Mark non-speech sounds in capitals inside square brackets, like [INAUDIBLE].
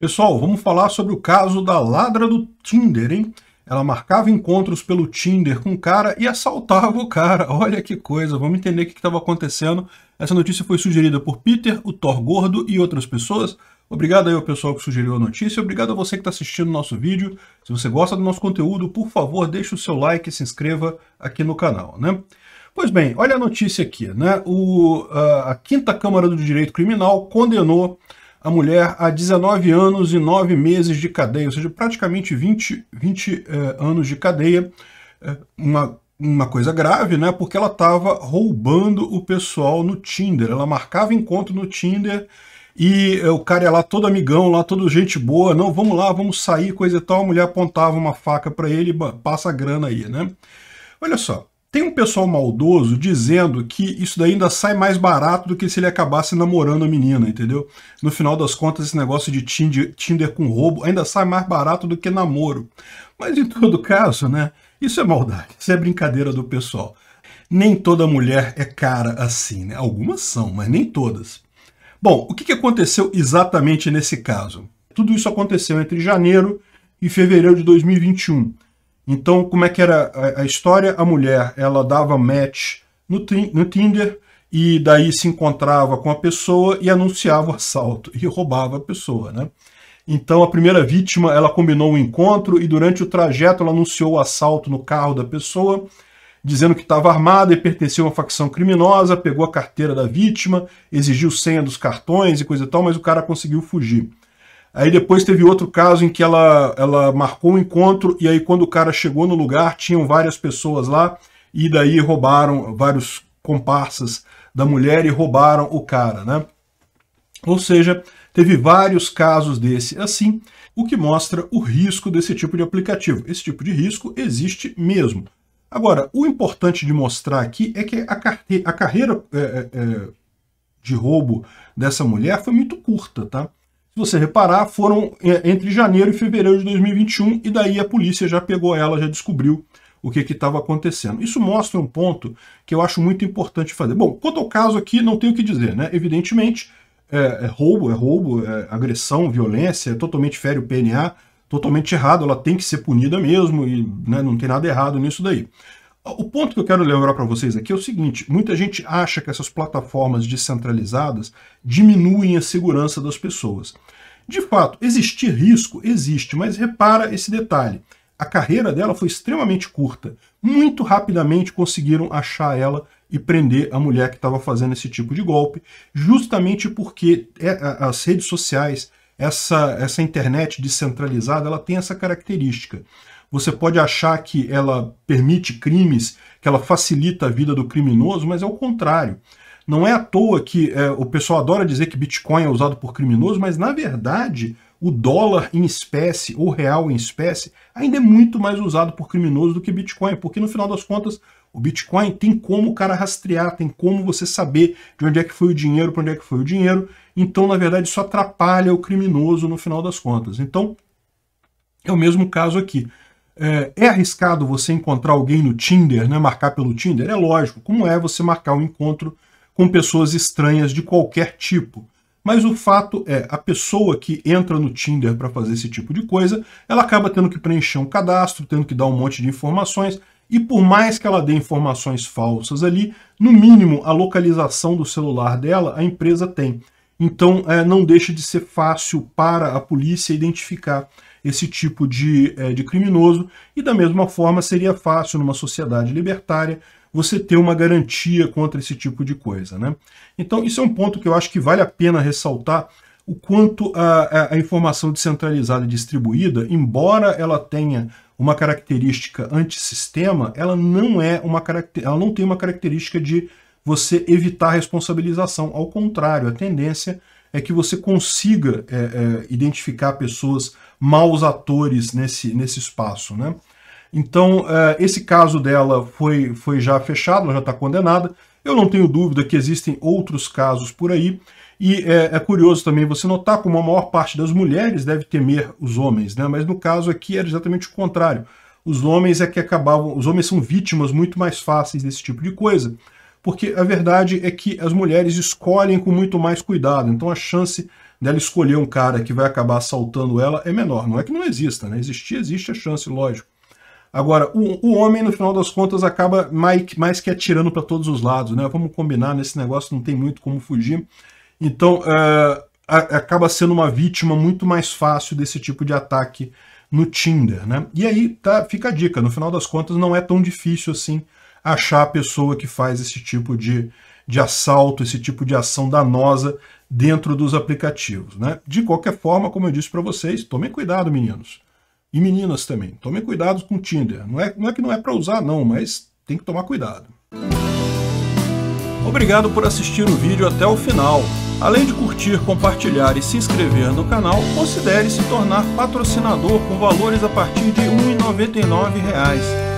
Pessoal, vamos falar sobre o caso da ladra do Tinder, hein? Ela marcava encontros pelo Tinder com o cara e assaltava o cara. [LAUGHS] Olha que coisa, vamos entender o que estava acontecendo. Essa notícia foi sugerida por Peter, o Thor Gordo e outras pessoas. Obrigado aí ao pessoal que sugeriu a notícia, obrigado a você que está assistindo o nosso vídeo. Se você gosta do nosso conteúdo, por favor, deixe o seu like e se inscreva aqui no canal, né? Pois bem, olha a notícia aqui, né? O, a, ah, a Quinta Câmara do Direito Criminal condenou a mulher a 19 anos e 9 meses de cadeia, ou seja, praticamente 20, 20 eh, anos de cadeia, eh, uma, uma coisa grave, né? Porque ela estava roubando o pessoal no Tinder. Ela marcava encontro no Tinder e eh, o cara ia lá todo amigão, lá todo gente boa, não, vamos lá, vamos sair, coisa e tal. A mulher apontava uma faca para ele, passa a grana aí, né? Olha só, tem um pessoal maldoso dizendo que isso daí ainda sai mais barato do que se ele acabasse namorando a menina, entendeu? No final das contas, esse negócio de Tinder, Tinder com roubo ainda sai mais barato do que namoro. Mas em todo caso, né? Isso é maldade, isso é brincadeira do pessoal. Nem toda mulher é cara assim, né? Algumas são, mas nem todas. Bom, o que aconteceu exatamente nesse caso? Tudo isso aconteceu entre janeiro e fevereiro de 2021. Então, como é que era a, história? A mulher, ela dava match no, no Tinder e daí se encontrava com a pessoa e anunciava o assalto e roubava a pessoa, né? Então a primeira vítima, ela combinou o um encontro e durante o trajeto ela anunciou o assalto no carro da pessoa, dizendo que estava armada e pertencia a uma facção criminosa, pegou a carteira da vítima, exigiu senha dos cartões e coisa e tal, mas o cara conseguiu fugir. Aí depois teve outro caso em que ela, ela marcou um encontro e aí quando o cara chegou no lugar, tinham várias pessoas lá e daí roubaram vários comparsas da mulher e roubaram o cara, né? Ou seja, teve vários casos desse assim, o que mostra o risco desse tipo de aplicativo. Esse tipo de risco existe mesmo. Agora, o importante de mostrar aqui é que a, carre a carreira é, é, é de roubo dessa mulher foi muito curta, tá? você reparar, foram é, entre janeiro e fevereiro de 2021, e daí a polícia já pegou ela, já descobriu o que estava acontecendo. Isso mostra um ponto que eu acho muito importante fazer. Bom, quanto ao caso aqui, não tenho o que dizer, né? Evidentemente, é, é roubo, é roubo, é agressão, violência, é totalmente fere o PNA, totalmente errado, ela tem que ser punida mesmo, e né, não tem nada errado nisso daí. O ponto que eu quero lembrar para vocês aqui é o seguinte: muita gente acha que essas plataformas descentralizadas diminuem a segurança das pessoas. De fato, existir risco existe, mas repara esse detalhe. A carreira dela foi extremamente curta. Muito rapidamente conseguiram achar ela e prender a mulher que estava fazendo esse tipo de golpe, justamente porque é, as redes sociais, essa, essa internet descentralizada, ela tem essa característica. Você pode achar que ela permite crimes, que ela facilita a vida do criminoso, mas é o contrário. Não é à toa que é, o pessoal adora dizer que Bitcoin é usado por criminoso, mas na verdade o dólar em espécie ou real em espécie ainda é muito mais usado por criminoso do que Bitcoin, porque no final das contas o Bitcoin tem como o cara rastrear, tem como você saber de onde é que foi o dinheiro, para onde é que foi o dinheiro. Então, na verdade, isso atrapalha o criminoso no final das contas. Então, é o mesmo caso aqui. É, é, arriscado você encontrar alguém no Tinder, né, marcar pelo Tinder? É lógico, como é você marcar um encontro com pessoas estranhas de qualquer tipo. Mas o fato é, a pessoa que entra no Tinder para fazer esse tipo de coisa, ela acaba tendo que preencher um cadastro, tendo que dar um monte de informações, e por mais que ela dê informações falsas ali, no mínimo a localização do celular dela a empresa tem. Então é, não deixa de ser fácil para a polícia identificar esse tipo de, é, de criminoso e da mesma forma seria fácil numa sociedade libertária você ter uma garantia contra esse tipo de coisa. Né? Então isso é um ponto que eu acho que vale a pena ressaltar o quanto a, a, informação descentralizada e distribuída, embora ela tenha uma característica antissistema, ela não é uma ela não tem uma característica de você evitar responsabilização. Ao contrário, a tendência é que você consiga é, é, identificar pessoas maus atores nesse, nesse espaço. Né? Então, é, esse caso dela foi, foi já fechado, ela já está condenada. Eu não tenho dúvida que existem outros casos por aí. E é, é, curioso também você notar como a maior parte das mulheres deve temer os homens, né? mas no caso aqui era exatamente o contrário. Os homens é que acabavam, os homens são vítimas muito mais fáceis desse tipo de coisa porque a verdade é que as mulheres escolhem com muito mais cuidado, então a chance dela escolher um cara que vai acabar assaltando ela é menor. Não é que não exista, né? Existir, existe a chance, lógico. Agora, o, o homem, no final das contas, acaba mais, mais que atirando para todos os lados, né? Vamos combinar, nesse negócio não tem muito como fugir. Então, é, acaba sendo uma vítima muito mais fácil desse tipo de ataque no Tinder, né? E aí tá, fica a dica, no final das contas não é tão difícil assim achar a pessoa que faz esse tipo de, de assalto, esse tipo de ação danosa dentro dos aplicativos. Né? De qualquer forma, como eu disse para vocês, tomem cuidado, meninos. E meninas também, tomem cuidado com o Tinder. Não é, não é que não é para usar, não, mas tem que tomar cuidado. Obrigado por assistir o vídeo até o final. Além de curtir, compartilhar e se inscrever no canal, considere se tornar patrocinador com valores a partir de R$ 1,99